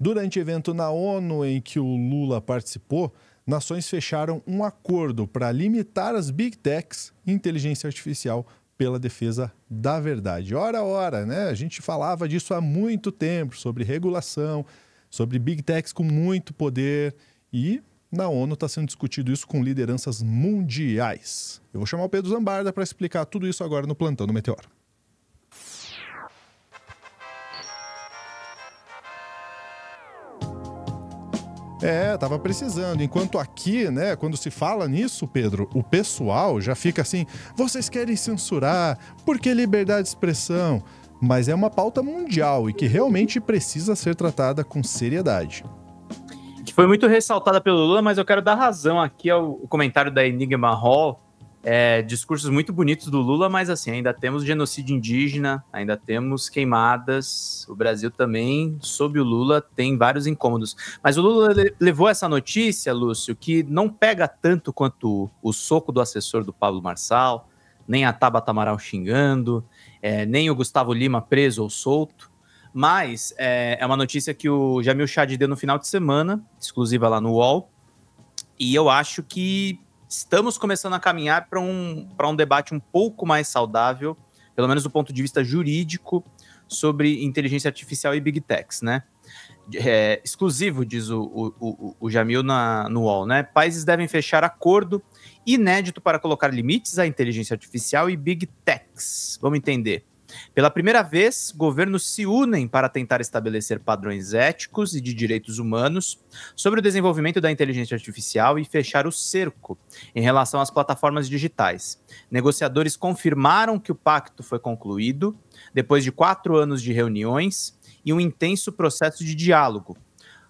Durante evento na ONU em que o Lula participou, nações fecharam um acordo para limitar as big techs e inteligência artificial pela defesa da verdade. Ora, ora, né? A gente falava disso há muito tempo, sobre regulação, sobre big techs com muito poder e na ONU está sendo discutido isso com lideranças mundiais. Eu vou chamar o Pedro Zambarda para explicar tudo isso agora no Plantão do Meteoro. É, tava precisando. Enquanto aqui, né, quando se fala nisso, Pedro, o pessoal já fica assim: vocês querem censurar, porque liberdade de expressão. Mas é uma pauta mundial e que realmente precisa ser tratada com seriedade. Que foi muito ressaltada pelo Lula, mas eu quero dar razão aqui ao comentário da Enigma Hall, é, discursos muito bonitos do Lula, mas assim, ainda temos genocídio indígena, ainda temos queimadas. O Brasil também, sob o Lula, tem vários incômodos. Mas o Lula levou essa notícia, Lúcio, que não pega tanto quanto o soco do assessor do Pablo Marçal, nem a Tabata Amaral xingando, é, nem o Gustavo Lima preso ou solto. Mas é, é uma notícia que o Jamil Chad deu no final de semana, exclusiva lá no UOL. E eu acho que estamos começando a caminhar para um, um debate um pouco mais saudável, pelo menos do ponto de vista jurídico, sobre inteligência artificial e big techs, né? É, exclusivo, diz o, o, o, o Jamil na, no UOL, né? Países devem fechar acordo inédito para colocar limites à inteligência artificial e big techs. Vamos entender. Pela primeira vez, governos se unem para tentar estabelecer padrões éticos e de direitos humanos sobre o desenvolvimento da inteligência artificial e fechar o cerco em relação às plataformas digitais. Negociadores confirmaram que o pacto foi concluído depois de quatro anos de reuniões e um intenso processo de diálogo.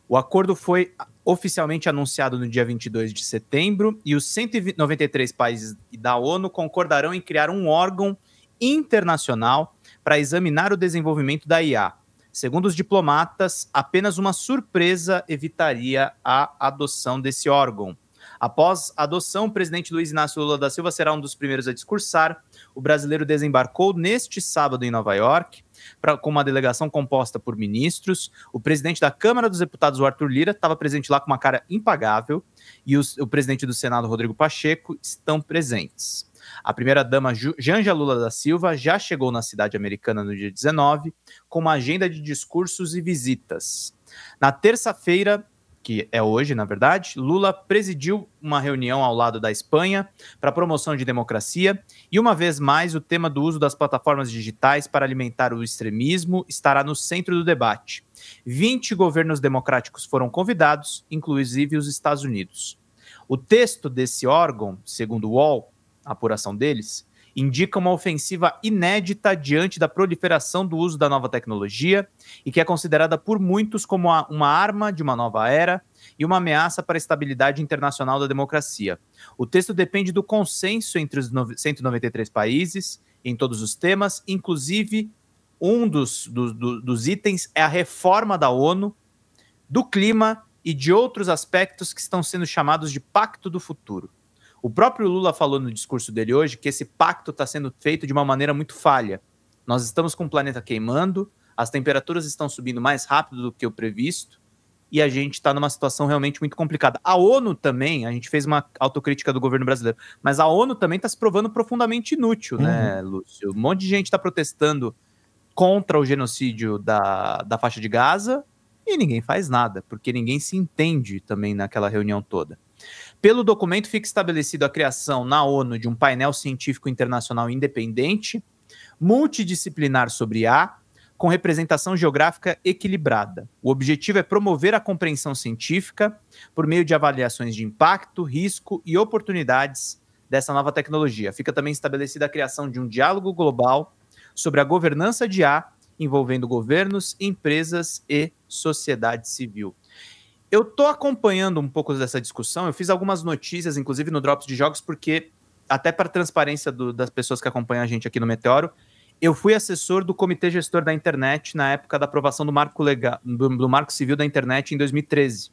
O acordo foi oficialmente anunciado no dia 22 de setembro e os 193 países da ONU concordarão em criar um órgão internacional para examinar o desenvolvimento da IA. Segundo os diplomatas, apenas uma surpresa evitaria a adoção desse órgão. Após a adoção, o presidente Luiz Inácio Lula da Silva será um dos primeiros a discursar. O brasileiro desembarcou neste sábado em Nova York, pra, com uma delegação composta por ministros. O presidente da Câmara dos Deputados, o Arthur Lira, estava presente lá com uma cara impagável, e os, o presidente do Senado, Rodrigo Pacheco, estão presentes. A primeira-dama Janja Lula da Silva já chegou na cidade americana no dia 19 com uma agenda de discursos e visitas. Na terça-feira, que é hoje, na verdade, Lula presidiu uma reunião ao lado da Espanha para promoção de democracia e, uma vez mais, o tema do uso das plataformas digitais para alimentar o extremismo estará no centro do debate. 20 governos democráticos foram convidados, inclusive os Estados Unidos. O texto desse órgão, segundo o UOL, a apuração deles, indica uma ofensiva inédita diante da proliferação do uso da nova tecnologia e que é considerada por muitos como uma arma de uma nova era e uma ameaça para a estabilidade internacional da democracia. O texto depende do consenso entre os 193 países em todos os temas, inclusive um dos, do, do, dos itens é a reforma da ONU, do clima e de outros aspectos que estão sendo chamados de Pacto do Futuro. O próprio Lula falou no discurso dele hoje que esse pacto está sendo feito de uma maneira muito falha. Nós estamos com o planeta queimando, as temperaturas estão subindo mais rápido do que o previsto e a gente está numa situação realmente muito complicada. A ONU também, a gente fez uma autocrítica do governo brasileiro, mas a ONU também está se provando profundamente inútil, né, uhum. né, Lúcio? Um monte de gente está protestando contra o genocídio da, da faixa de Gaza e ninguém faz nada, porque ninguém se entende também naquela reunião toda. Pelo documento, fica estabelecido a criação na ONU de um painel científico internacional independente, multidisciplinar sobre A, com representação geográfica equilibrada. O objetivo é promover a compreensão científica por meio de avaliações de impacto, risco e oportunidades dessa nova tecnologia. Fica também estabelecida a criação de um diálogo global sobre a governança de A, envolvendo governos, empresas e sociedade civil eu tô acompanhando um pouco dessa discussão. Eu fiz algumas notícias, inclusive no Drops de Jogos, porque, até para transparência do, das pessoas que acompanham a gente aqui no Meteoro, eu fui assessor do Comitê Gestor da Internet na época da aprovação do Marco, Legal, do, do Marco Civil da Internet em 2013.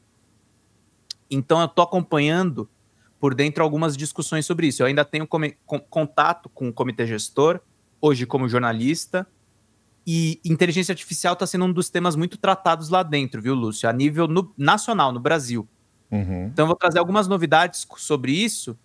Então, eu tô acompanhando por dentro algumas discussões sobre isso. Eu ainda tenho com, contato com o Comitê Gestor, hoje como jornalista e inteligência artificial está sendo um dos temas muito tratados lá dentro, viu, Lúcio? A nível no, nacional, no Brasil. Uhum. Então, vou trazer algumas novidades sobre isso.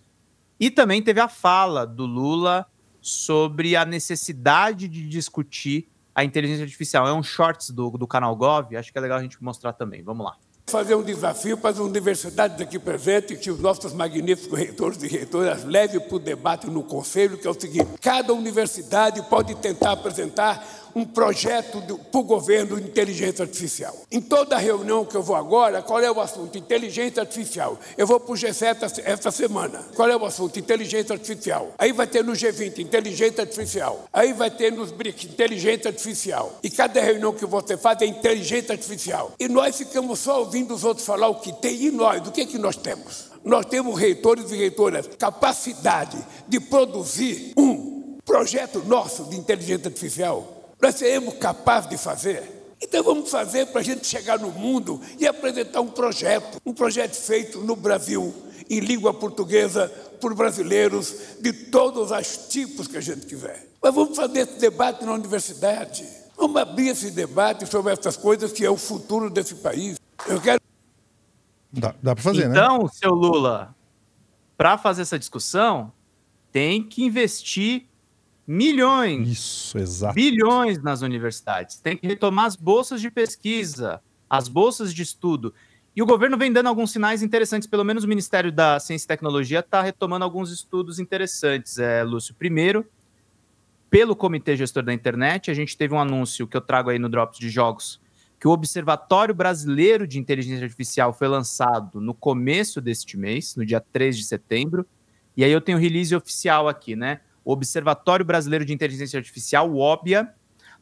E também teve a fala do Lula sobre a necessidade de discutir a inteligência artificial. É um shorts do, do canal Gov, acho que é legal a gente mostrar também. Vamos lá. Fazer um desafio para as universidades aqui presentes, que os nossos magníficos reitores e reitoras levem para o debate no Conselho, que é o seguinte: cada universidade pode tentar apresentar um projeto para o governo de inteligência artificial. Em toda reunião que eu vou agora, qual é o assunto? Inteligência artificial. Eu vou para o G7 esta semana. Qual é o assunto? Inteligência artificial. Aí vai ter no G20, inteligência artificial. Aí vai ter nos BRICS, inteligência artificial. E cada reunião que você faz é inteligência artificial. E nós ficamos só ouvindo os outros falar o que tem e nós, o que é que nós temos? Nós temos reitores e reitoras capacidade de produzir um projeto nosso de inteligência artificial nós seremos capazes de fazer? Então vamos fazer para a gente chegar no mundo e apresentar um projeto, um projeto feito no Brasil, em língua portuguesa, por brasileiros de todos os tipos que a gente tiver. Mas vamos fazer esse debate na universidade. Vamos abrir esse debate sobre essas coisas que é o futuro desse país. Eu quero. Dá, dá para fazer, então, né? Então, seu Lula, para fazer essa discussão, tem que investir milhões, Isso, exato. bilhões nas universidades. Tem que retomar as bolsas de pesquisa, as bolsas de estudo. E o governo vem dando alguns sinais interessantes, pelo menos o Ministério da Ciência e Tecnologia está retomando alguns estudos interessantes, é, Lúcio. Primeiro, pelo Comitê Gestor da Internet, a gente teve um anúncio que eu trago aí no Drops de Jogos, que o Observatório Brasileiro de Inteligência Artificial foi lançado no começo deste mês, no dia 3 de setembro. E aí eu tenho o release oficial aqui, né? O Observatório Brasileiro de Inteligência Artificial, o OBIA,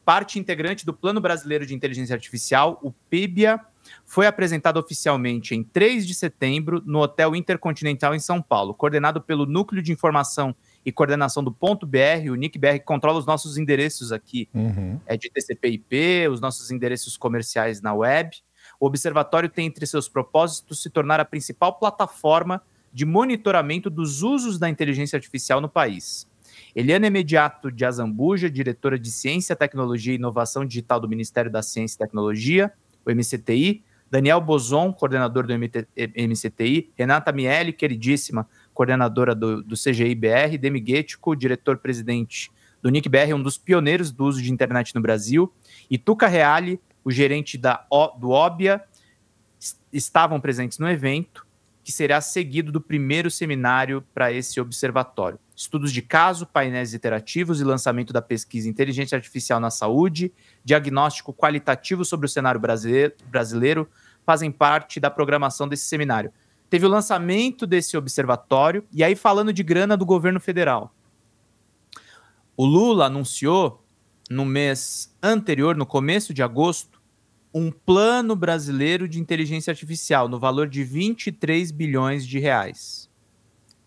parte integrante do Plano Brasileiro de Inteligência Artificial, o PIBIA, foi apresentado oficialmente em 3 de setembro no Hotel Intercontinental em São Paulo, coordenado pelo Núcleo de Informação e Coordenação do Ponto BR, o NICBR controla os nossos endereços aqui, uhum. é de TCP/IP, os nossos endereços comerciais na web. O observatório tem entre seus propósitos se tornar a principal plataforma de monitoramento dos usos da inteligência artificial no país. Eliana Imediato de Azambuja, diretora de Ciência, Tecnologia e Inovação Digital do Ministério da Ciência e Tecnologia, o MCTI. Daniel Bozon, coordenador do MCTI. Eh, Renata Miele, queridíssima, coordenadora do, do CGI-BR. Demi Guetico, diretor-presidente do NICBR, um dos pioneiros do uso de internet no Brasil. E Tuca Reale, o gerente da do Obia, estavam presentes no evento, que será seguido do primeiro seminário para esse observatório estudos de caso, painéis iterativos e lançamento da pesquisa Inteligência Artificial na Saúde, diagnóstico qualitativo sobre o cenário brasileiro, fazem parte da programação desse seminário. Teve o lançamento desse observatório, e aí falando de grana do governo federal. O Lula anunciou no mês anterior, no começo de agosto, um plano brasileiro de inteligência artificial no valor de 23 bilhões de reais.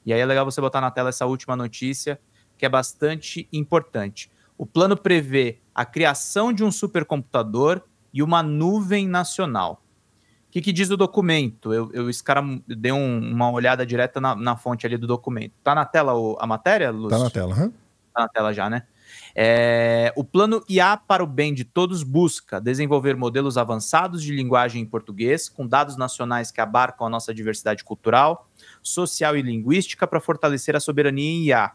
E aí é legal você botar na tela essa última notícia, que é bastante importante. O plano prevê a criação de um supercomputador e uma nuvem nacional. O que, que diz o documento? Eu, eu esse cara dei um, uma olhada direta na, na, fonte ali do documento. Tá na tela o, a matéria, Lúcio? Tá na tela, hã? Tá na tela já, né? É, o plano IA para o bem de todos busca desenvolver modelos avançados de linguagem em português, com dados nacionais que abarcam a nossa diversidade cultural, social e linguística para fortalecer a soberania em IA.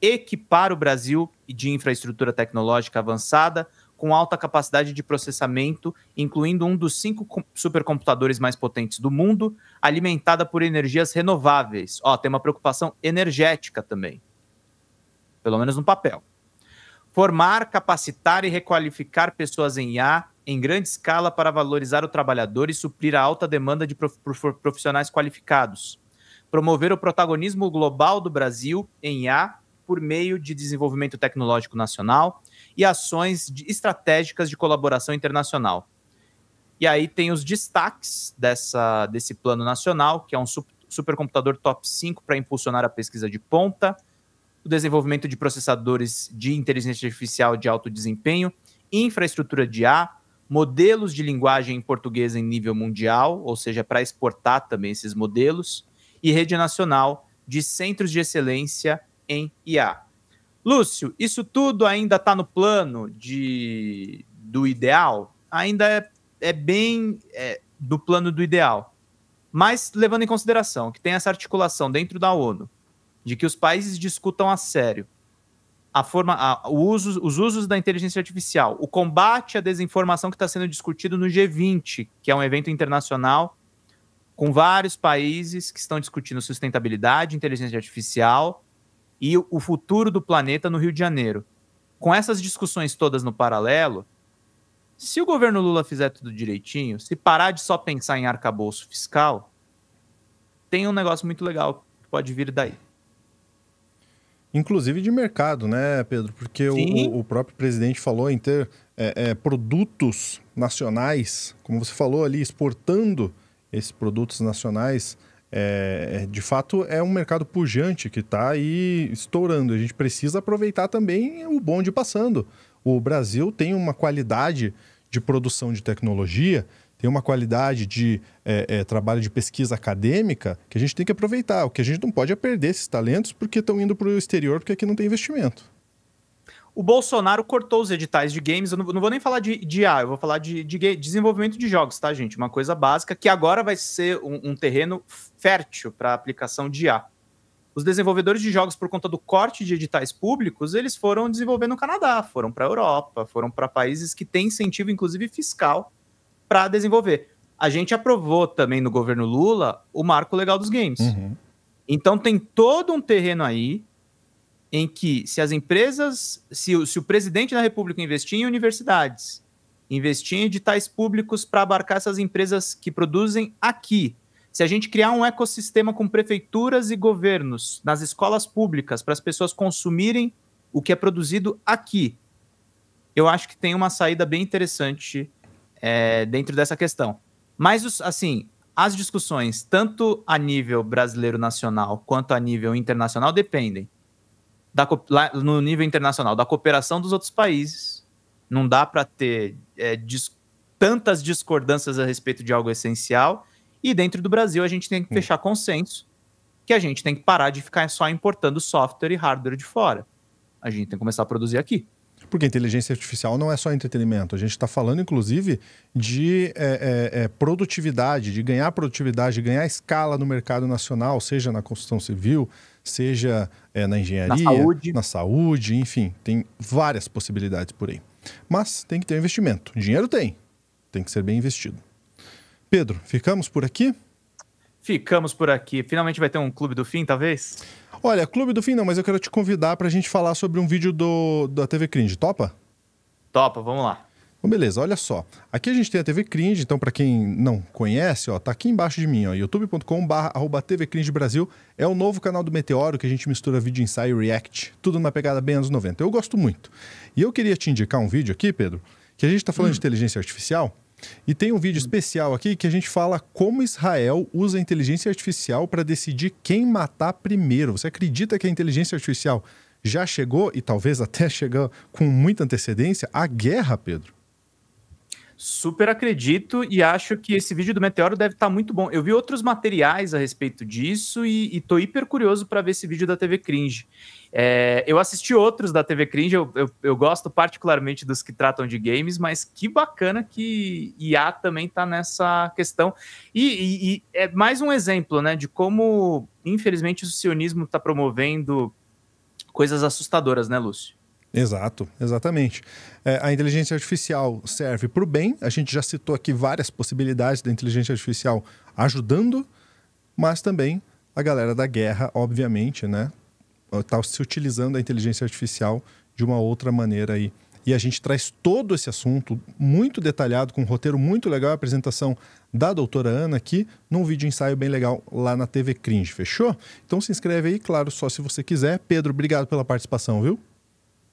Equipar o Brasil de infraestrutura tecnológica avançada com alta capacidade de processamento, incluindo um dos cinco supercomputadores mais potentes do mundo, alimentada por energias renováveis. Ó, tem uma preocupação energética também. Pelo menos no papel. Formar, capacitar e requalificar pessoas em IA em grande escala para valorizar o trabalhador e suprir a alta demanda de profissionais qualificados. Promover o protagonismo global do Brasil em IA por meio de desenvolvimento tecnológico nacional e ações de estratégicas de colaboração internacional. E aí tem os destaques dessa, desse plano nacional, que é um supercomputador top 5 para impulsionar a pesquisa de ponta, o desenvolvimento de processadores de inteligência artificial de alto desempenho, infraestrutura de IA, modelos de linguagem em português em nível mundial, ou seja, para exportar também esses modelos, e rede nacional de centros de excelência em IA. Lúcio, isso tudo ainda está no plano de, do ideal? Ainda é, é bem é, do plano do ideal. Mas levando em consideração que tem essa articulação dentro da ONU, de que os países discutam a sério a forma, a, uso, os usos da inteligência artificial, o combate à desinformação que está sendo discutido no G20, que é um evento internacional com vários países que estão discutindo sustentabilidade, inteligência artificial e o futuro do planeta no Rio de Janeiro. Com essas discussões todas no paralelo, se o governo Lula fizer tudo direitinho, se parar de só pensar em arcabouço fiscal, tem um negócio muito legal que pode vir daí inclusive de mercado, né, Pedro? Porque o, o, próprio presidente falou em ter é, é, produtos nacionais, como você falou ali, exportando esses produtos nacionais. É, é de fato, é um mercado pujante que está aí estourando. A gente precisa aproveitar também o bonde passando. O Brasil tem uma qualidade de produção de tecnologia tem uma qualidade de é, é, trabalho de pesquisa acadêmica que a gente tem que aproveitar. O que a gente não pode é perder esses talentos porque estão indo para o exterior porque aqui não tem investimento. O Bolsonaro cortou os editais de games. Eu não, não vou nem falar de, de eu vou falar de, de, desenvolvimento de jogos, tá, gente? Uma coisa básica que agora vai ser um, um terreno fértil para aplicação de IA Os desenvolvedores de jogos, por conta do corte de editais públicos, eles foram desenvolver no Canadá, foram para a Europa, foram para países que têm incentivo, inclusive fiscal, para desenvolver. A gente aprovou também no governo Lula o marco legal dos games. Uhum. Então tem todo um terreno aí em que se as empresas, se o, se o presidente da República investir em universidades, investir em editais públicos para abarcar essas empresas que produzem aqui, se a gente criar um ecossistema com prefeituras e governos nas escolas públicas para as pessoas consumirem o que é produzido aqui, eu acho que tem uma saída bem interessante é, dentro dessa questão. Mas, assim, as discussões, tanto a nível brasileiro nacional quanto a nível internacional, dependem. Da, no nível internacional, da cooperação dos outros países. Não dá para ter é, dis tantas discordâncias a respeito de algo essencial. E dentro do Brasil, a gente tem que hum. fechar consenso que a gente tem que parar de ficar só importando software e hardware de fora. A gente tem que começar a produzir aqui. Porque inteligência artificial não é só entretenimento. A gente está falando, inclusive, de é, é, é, produtividade, de ganhar produtividade, de ganhar escala no mercado nacional, seja na construção civil, seja é, na engenharia, na saúde. na saúde, enfim, tem várias possibilidades por aí. Mas tem que ter investimento. Dinheiro tem, tem que ser bem investido. Pedro, ficamos por aqui? Ficamos por aqui. Finalmente vai ter um clube do fim, talvez? Olha, Clube do Fim não, mas eu quero te convidar para a gente falar sobre um vídeo do, da TV Cringe. Topa? Topa, vamos lá. Bom, beleza, olha só. Aqui a gente tem a TV Cringe, então para quem não conhece, ó, tá aqui embaixo de mim, ó, youtube.com.br TV Cringe Brasil. É o novo canal do Meteoro que a gente mistura vídeo ensaio e react, tudo numa pegada bem anos 90. Eu gosto muito. E eu queria te indicar um vídeo aqui, Pedro, que a gente está falando hum. de inteligência artificial e tem um vídeo especial aqui que a gente fala como Israel usa a inteligência artificial para decidir quem matar primeiro. Você acredita que a inteligência artificial já chegou, e talvez até chegou com muita antecedência, à guerra, Pedro? Super acredito e acho que esse vídeo do meteoro deve estar tá muito bom. Eu vi outros materiais a respeito disso e, e tô hiper curioso para ver esse vídeo da TV Cringe. É, eu assisti outros da TV Cringe, eu, eu, eu, gosto particularmente dos que tratam de games, mas que bacana que IA também tá nessa questão. E, e, e é mais um exemplo, né, de como, infelizmente, o sionismo está promovendo coisas assustadoras, né, Lúcio? Exato, exatamente. É, a inteligência artificial serve para o bem, a gente já citou aqui várias possibilidades da inteligência artificial ajudando, mas também a galera da guerra, obviamente, né? Está se utilizando a inteligência artificial de uma outra maneira aí. E a gente traz todo esse assunto muito detalhado, com um roteiro muito legal, a apresentação da doutora Ana aqui, num vídeo ensaio bem legal lá na TV Cringe, fechou? Então se inscreve aí, claro, só se você quiser. Pedro, obrigado pela participação, viu?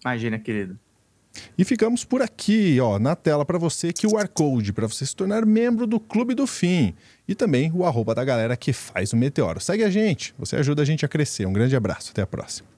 Imagina, querido. E ficamos por aqui, ó, na tela para você que o Arcode para você se tornar membro do Clube do Fim e também o arroba da galera que faz o Meteoro. Segue a gente, você ajuda a gente a crescer. Um grande abraço, até a próxima.